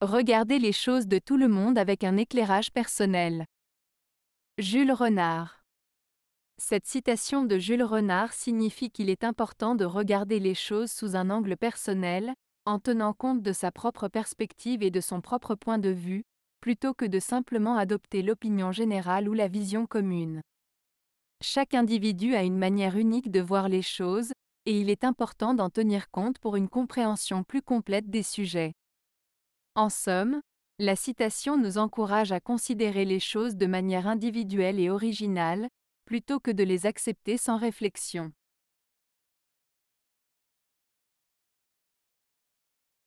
Regardez les choses de tout le monde avec un éclairage personnel. Jules Renard. Cette citation de Jules Renard signifie qu'il est important de regarder les choses sous un angle personnel, en tenant compte de sa propre perspective et de son propre point de vue, plutôt que de simplement adopter l'opinion générale ou la vision commune. Chaque individu a une manière unique de voir les choses, et il est important d'en tenir compte pour une compréhension plus complète des sujets. En somme, la citation nous encourage à considérer les choses de manière individuelle et originale, plutôt que de les accepter sans réflexion.